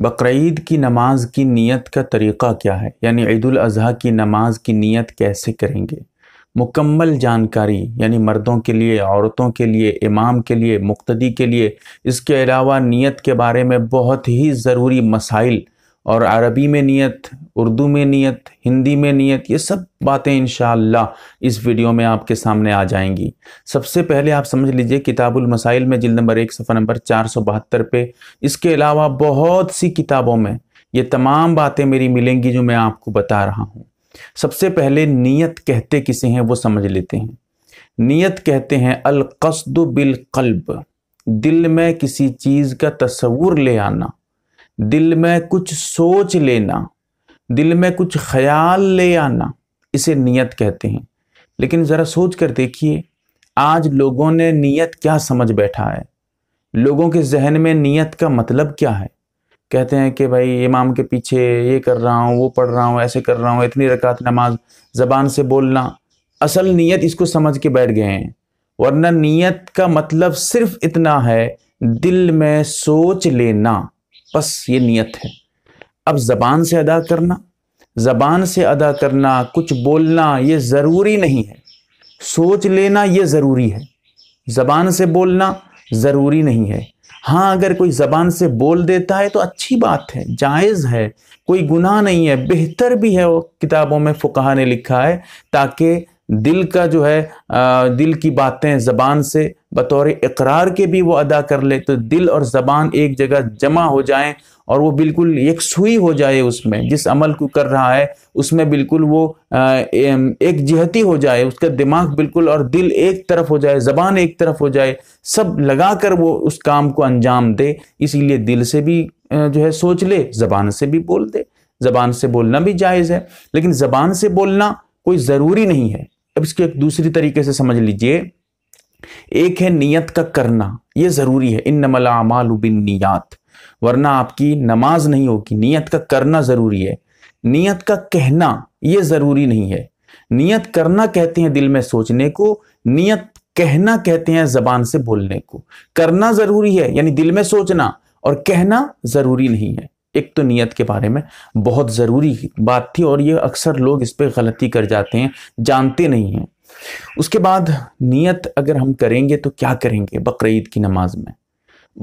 बकरीद की नमाज की नीयत का तरीक़ा क्या है यानी ईदाजी की नमाज की नीयत कैसे करेंगे मुकम्मल जानकारी यानी मर्दों के लिए औरतों के लिए इमाम के लिए मुक्तदी के लिए इसके अलावा नीयत के बारे में बहुत ही ज़रूरी मसाइल और अरबी में नियत उर्दू में नियत हिंदी में नियत ये सब बातें इन इस वीडियो में आपके सामने आ जाएंगी सबसे पहले आप समझ लीजिए किताबुल मसाइल में जिल नंबर एक सफ़ा नंबर चार सौ बहत्तर पे इसके अलावा बहुत सी किताबों में ये तमाम बातें मेरी मिलेंगी जो मैं आपको बता रहा हूँ सबसे पहले नीयत कहते किसे हैं वो समझ लेते हैं नीयत कहते हैं अलकसद बिलकल्ब दिल में किसी चीज़ का तस्वूर ले आना दिल में कुछ सोच लेना दिल में कुछ ख्याल ले आना इसे नियत कहते हैं लेकिन ज़रा सोच कर देखिए आज लोगों ने नियत क्या समझ बैठा है लोगों के जहन में नियत का मतलब क्या है कहते हैं कि भाई इमाम के पीछे ये कर रहा हूँ वो पढ़ रहा हूँ ऐसे कर रहा हूँ इतनी रकात नमाज ज़बान से बोलना असल नीयत इसको समझ के बैठ गए हैं वरना नीयत का मतलब सिर्फ इतना है दिल में सोच लेना बस ये नियत है अब ज़बान से अदा करना ज़बान से अदा करना कुछ बोलना ये ज़रूरी नहीं है सोच लेना ये ज़रूरी है ज़बान से बोलना ज़रूरी नहीं है हाँ अगर कोई ज़बान से बोल देता है तो अच्छी बात है जायज़ है कोई गुनाह नहीं है बेहतर भी है वो किताबों में फ़ुकाहा ने लिखा है ताकि दिल का जो है दिल की बातें ज़बान से बतौर इकरार के भी वो अदा कर ले तो दिल और ज़बान एक जगह जमा हो जाए और वो बिल्कुल सुई हो जाए उसमें जिस अमल को कर रहा है उसमें बिल्कुल वो एक जिहती हो जाए उसका दिमाग बिल्कुल और दिल एक तरफ हो जाए ज़बान एक तरफ हो जाए सब लगा कर वो उस काम को अंजाम दे इसीलिए दिल से भी जो है सोच ले ज़बान से भी बोल दे ज़बान से बोलना भी जायज़ है लेकिन ज़बान से बोलना कोई ज़रूरी नहीं है अब इसके एक दूसरी तरीके से समझ लीजिए एक है नियत का करना ये ज़रूरी है इन नमला अमाल बिन नियात वरना आपकी नमाज नहीं होगी नियत का करना ज़रूरी है नियत का कहना ये ज़रूरी नहीं है नियत करना कहते हैं दिल में सोचने को नियत कहना कहते हैं जबान से बोलने को करना ज़रूरी है यानी दिल में सोचना और कहना ज़रूरी नहीं है एक तो नियत के बारे में बहुत ज़रूरी बात थी और ये अक्सर लोग इस पर गलती कर जाते हैं जानते नहीं हैं उसके बाद नियत अगर हम करेंगे तो क्या करेंगे बकर की नमाज में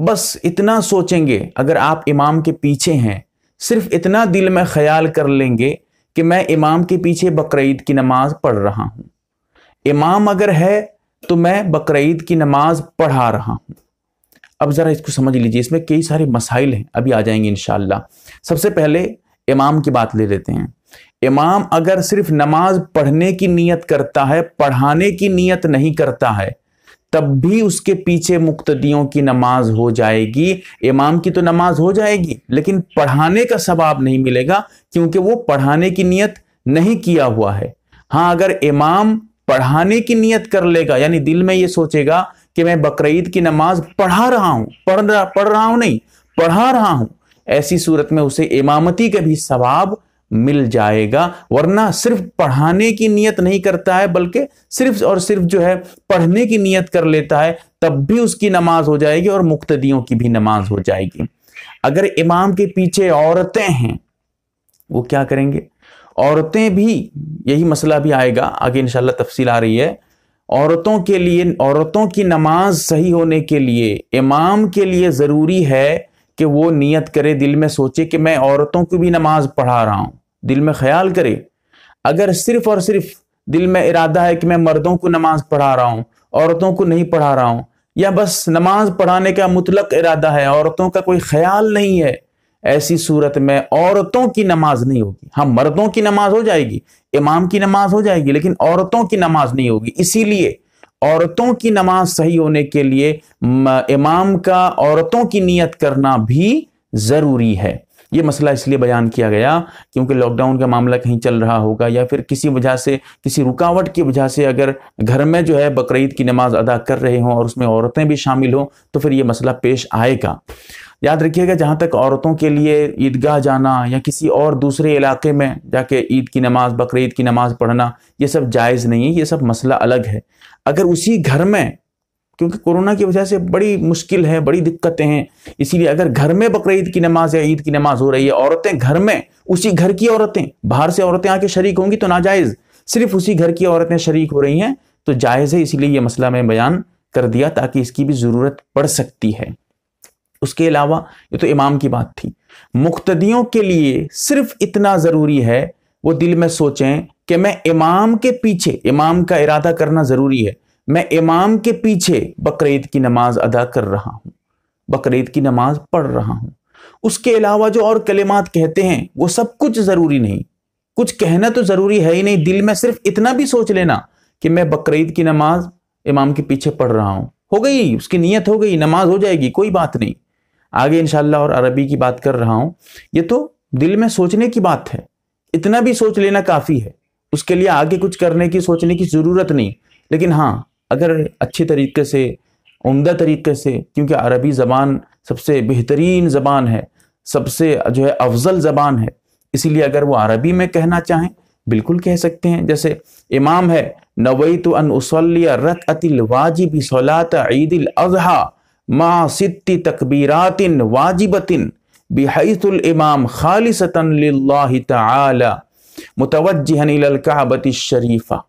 बस इतना सोचेंगे अगर आप इमाम के पीछे हैं सिर्फ इतना दिल में ख्याल कर लेंगे कि मैं इमाम के पीछे बकर की नमाज पढ़ रहा हूं इमाम अगर है तो मैं बकर की नमाज पढ़ा रहा हूं अब ज़रा इसको समझ लीजिए इसमें कई सारे मसाइल हैं अभी आ जाएंगे इन सबसे पहले इमाम की बात ले लेते हैं इमाम अगर सिर्फ नमाज पढ़ने की नीयत करता है पढ़ाने की नीयत नहीं करता है तब भी उसके पीछे मुक्तदियों की नमाज हो जाएगी इमाम की तो नमाज हो जाएगी लेकिन पढ़ाने का सवाब नहीं मिलेगा क्योंकि वो पढ़ाने की नीयत नहीं किया हुआ है हाँ अगर इमाम पढ़ाने की नीयत कर लेगा यानी दिल में ये सोचेगा कि मैं बकरीद की नमाज पढ़ा रहा हूँ पढ़ रहा पढ़ रहा हूँ नहीं पढ़ा रहा हूँ ऐसी सूरत में उसे इमामती का भी सवाब मिल जाएगा वरना सिर्फ पढ़ाने की नियत नहीं करता है बल्कि सिर्फ और सिर्फ जो है पढ़ने की नियत कर लेता है तब भी उसकी नमाज हो जाएगी और मुक्तदियों की भी नमाज हो जाएगी अगर इमाम के पीछे औरतें हैं वो क्या करेंगे औरतें भी यही मसला भी आएगा आगे इंशाल्लाह तफसील आ रही है औरतों के लिए औरतों की नमाज सही होने के लिए इमाम के लिए ज़रूरी है कि वो नियत करे दिल में सोचे कि मैं औरतों की भी नमाज पढ़ा रहा हूँ दिल में ख्याल करे अगर सिर्फ और सिर्फ दिल में इरादा है कि मैं मर्दों को नमाज पढ़ा रहा हूँ औरतों को नहीं पढ़ा रहा हूँ या बस नमाज पढ़ाने का मुतलक इरादा है औरतों का कोई ख्याल नहीं है ऐसी सूरत में औरतों की नमाज नहीं होगी हाँ मर्दों की नमाज हो जाएगी इमाम की नमाज हो जाएगी लेकिन औरतों की नमाज नहीं होगी इसीलिए औरतों की नमाज सही होने के लिए इमाम का औरतों की नीयत करना भी जरूरी है ये मसला इसलिए बयान किया गया क्योंकि लॉकडाउन का मामला कहीं चल रहा होगा या फिर किसी वजह से किसी रुकावट की वजह से अगर घर में जो है बकरीद की नमाज अदा कर रहे हों और उसमें औरतें भी शामिल हों तो फिर ये मसला पेश आएगा याद रखिएगा जहाँ तक औरतों के लिए ईदगाह जाना या किसी और दूसरे इलाके में जाके ईद की नमाज़ बकरीद की नमाज़ पढ़ना ये सब जायज़ नहीं है ये सब मसला अलग है अगर उसी घर में क्योंकि कोरोना की वजह से बड़ी मुश्किल है बड़ी दिक्कतें हैं इसीलिए अगर घर में बकर की नमाज या ईद की नमाज हो रही है औरतें घर में उसी घर की औरतें बाहर से औरतें आके शरीक होंगी तो नाजायज़ सिर्फ उसी घर की औरतें शरीक हो रही हैं तो जायज़ है इसीलिए यह मसला मैं बयान कर दिया ताकि इसकी भी ज़रूरत पड़ सकती है उसके अलावा ये तो इमाम की बात थी मुख्तियों के लिए सिर्फ इतना ज़रूरी है वो दिल में सोचें कि मैं इमाम के पीछे इमाम का इरादा करना ज़रूरी है मैं इमाम के पीछे बकरीद की नमाज अदा कर रहा हूँ बकरीद की नमाज पढ़ रहा हूँ उसके अलावा जो और कलेमात कहते हैं वो सब कुछ ज़रूरी नहीं कुछ कहना तो ज़रूरी है ही नहीं दिल में सिर्फ इतना भी सोच लेना कि मैं बकरीद की नमाज इमाम के पीछे पढ़ रहा हूँ हो गई उसकी नीयत हो गई नमाज हो जाएगी कोई बात नहीं आगे इनशाला और अरबी की बात कर रहा हूँ ये तो दिल में सोचने की बात है इतना भी सोच लेना काफ़ी है उसके लिए आगे कुछ करने की सोचने की ज़रूरत नहीं लेकिन हाँ अगर अच्छे तरीके से उम्दा तरीके से क्योंकि अरबी ज़बान सबसे बेहतरीन ज़बान है सबसे जो है अफजल ज़बान है इसीलिए अगर वो अरबी में कहना चाहें बिल्कुल कह सकते हैं जैसे इमाम है नवई तो अनसलिया रत अतिल वाजिब सलात ईद अजहा मा सित्ती तकबीरातिन वाजिबतिन बिहैतुल इमाम खालिसतन लिल्लाहि तआला मुतवज्जिहन इलल शरीफ़ा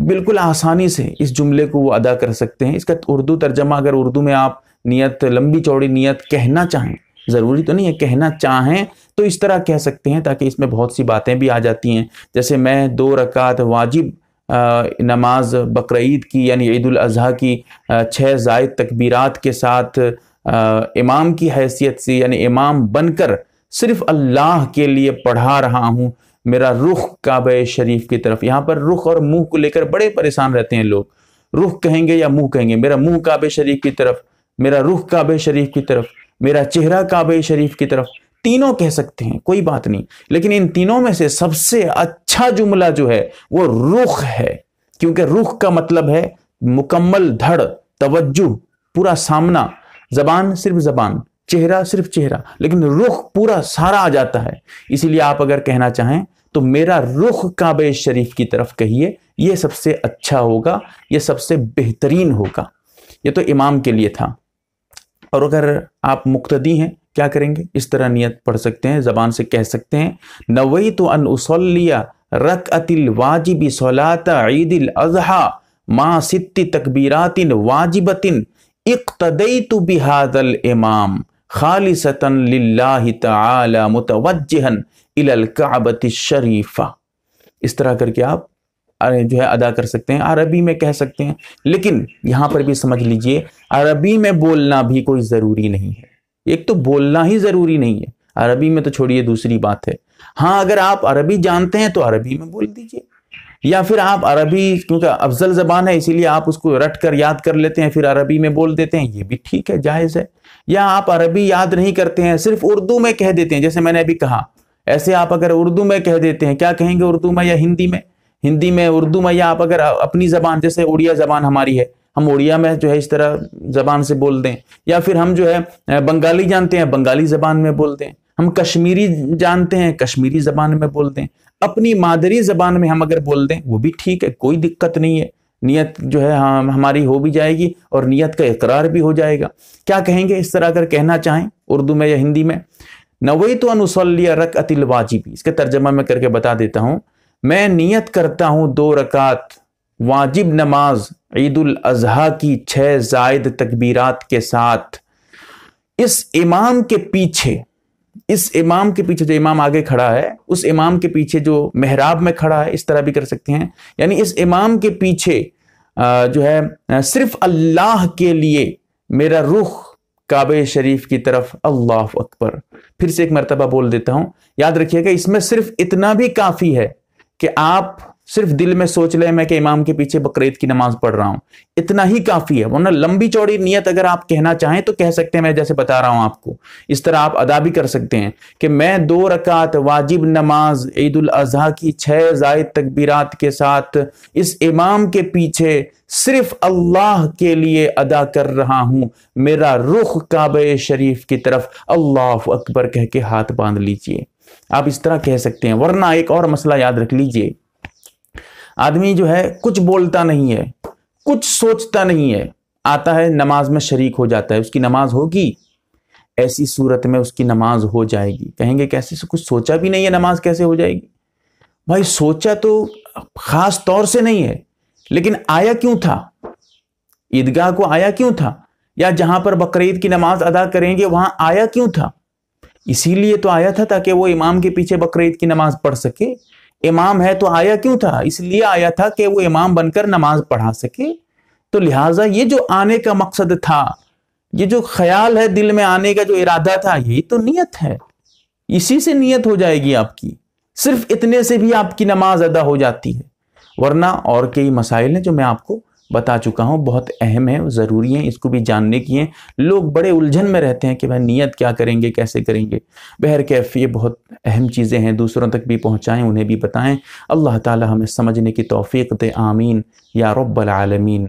बिल्कुल आसानी से इस जुमले को वो अदा कर सकते हैं इसका उर्दू तर्जमा अगर उर्दू में आप नियत लंबी चौड़ी नियत कहना चाहें ज़रूरी तो नहीं है कहना चाहें तो इस तरह कह सकते हैं ताकि इसमें बहुत सी बातें भी आ जाती हैं जैसे मैं दो रकात वाजिब नमाज बकरीद की यानी ईद अजी की छः जायद तकबीरत के साथ इमाम की हैसियत से यानी इमाम बनकर सिर्फ अल्लाह के लिए पढ़ा रहा हूँ मेरा रुख काब शरीफ की तरफ यहाँ पर रुख और मुंह को लेकर बड़े परेशान रहते हैं लोग रुख कहेंगे या मुंह कहेंगे मेरा मुंह काब शरीफ की तरफ मेरा रुख काब शरीफ की तरफ मेरा चेहरा काब शरीफ की तरफ तीनों कह सकते हैं कोई बात नहीं लेकिन इन तीनों में से सबसे अच्छा जुमला जो है वो रुख है क्योंकि रुख का मतलब है मुकम्मल धड़ तवज्जो पूरा सामना जबान सिर्फ जबान चेहरा सिर्फ चेहरा लेकिन रुख पूरा सारा आ जाता है इसीलिए आप अगर कहना चाहें तो मेरा रुख काबे शरीफ की तरफ कहिए ये सबसे अच्छा होगा ये सबसे बेहतरीन होगा ये तो इमाम के लिए था और अगर आप मुक्तदी हैं क्या करेंगे इस तरह नियत पढ़ सकते हैं ज़बान से कह सकते हैं नवई तो उसलिया रक अतिल वाजिब सलात ईदिल अजहा माँ सित्ती तकबीरातिन वाजिबतिन इकतदई तो बिहादल इमाम खालिसतन लाही तला शरीफा इस तरह करके आप जो है अदा कर सकते हैं अरबी में कह सकते हैं लेकिन यहाँ पर भी समझ लीजिए अरबी में बोलना भी कोई ज़रूरी नहीं है एक तो बोलना ही ज़रूरी नहीं है अरबी में तो छोड़िए दूसरी बात है हाँ अगर आप अरबी जानते हैं तो अरबी में बोल दीजिए या फिर आप अरबी क्योंकि अफजल ज़बान है इसीलिए आप उसको रट कर याद कर लेते हैं फिर अरबी में बोल देते हैं ये भी ठीक है जायज़ है या आप अरबी याद नहीं करते हैं सिर्फ उर्दू में कह देते हैं जैसे मैंने अभी कहा ऐसे आप अगर उर्दू में कह देते हैं क्या कहेंगे उर्दू में या हिंदी में हिंदी में उर्दू में या आप अगर अपनी जबान जैसे उड़िया जबान हमारी है हम उड़िया में जो है इस तरह जबान से बोल दें या फिर हम जो है बंगाली जानते हैं बंगाली जबान में बोल दें हम कश्मीरी जानते हैं कश्मीरी जबान में बोल दें अपनी मादरी जबान में हम अगर बोल दें वो भी ठीक है कोई दिक्कत नहीं है नियत जो है हम हाँ, हमारी हो भी जाएगी और नियत का इकरार भी हो जाएगा क्या कहेंगे इस तरह अगर कहना चाहें उर्दू में या हिंदी में नवे तो अनुसलिया रक अतिल वाजिबी इसके तर्जमा में करके बता देता हूँ मैं नियत करता हूँ दो रकात वाजिब नमाज ईद अजहा की छः जायद तकबीरात के साथ इस इमाम के पीछे इस इमाम के पीछे जो इमाम आगे खड़ा है उस इमाम के पीछे जो मेहराब में खड़ा है इस तरह भी कर सकते हैं यानी इस इमाम के पीछे जो है सिर्फ अल्लाह के लिए मेरा रुख काब शरीफ की तरफ अल्लाह अकबर फिर से एक मरतबा बोल देता हूं याद रखिएगा इसमें सिर्फ इतना भी काफ़ी है कि आप सिर्फ दिल में सोच ले मैं कि इमाम के पीछे बकरीद की नमाज पढ़ रहा हूं इतना ही काफ़ी है वरना लंबी चौड़ी नियत अगर आप कहना चाहें तो कह सकते हैं मैं जैसे बता रहा हूं आपको इस तरह आप अदा भी कर सकते हैं कि मैं दो रकात वाजिब नमाज ईद अजहा की छः जायद तकबीरात के साथ इस इमाम के पीछे सिर्फ अल्लाह के लिए अदा कर रहा हूँ मेरा रुख काब शरीफ की तरफ अल्लाह अकबर कह के हाथ बांध लीजिए आप इस तरह कह सकते हैं वरना एक और मसला याद रख लीजिए आदमी जो है कुछ बोलता नहीं है कुछ सोचता नहीं है आता है नमाज में शरीक हो जाता है उसकी नमाज होगी ऐसी सूरत में उसकी नमाज हो जाएगी कहेंगे कैसे से कुछ सोचा भी नहीं है नमाज कैसे हो जाएगी भाई सोचा तो खास तौर से नहीं है लेकिन आया क्यों था ईदगाह को आया क्यों था या जहां पर बकरीद की नमाज अदा करेंगे वहां आया क्यों था इसीलिए तो आया था ताकि वो इमाम के पीछे बकरीद की नमाज पढ़ सके इमाम है तो आया क्यों था इसलिए आया था कि वो इमाम बनकर नमाज पढ़ा सके तो लिहाजा ये जो आने का मकसद था ये जो ख्याल है दिल में आने का जो इरादा था यही तो नियत है इसी से नियत हो जाएगी आपकी सिर्फ इतने से भी आपकी नमाज अदा हो जाती है वरना और कई मसाइल हैं जो मैं आपको बता चुका हूँ बहुत अहम है ज़रूरी है इसको भी जानने की है लोग बड़े उलझन में रहते हैं कि भाई नियत क्या करेंगे कैसे करेंगे बहर कैफ ये बहुत अहम चीज़ें हैं दूसरों तक भी पहुँचाएँ उन्हें भी बताएँ अल्लाह ताली हमें समझने की तोफ़ी दे आमीन या रब्बल आलमीन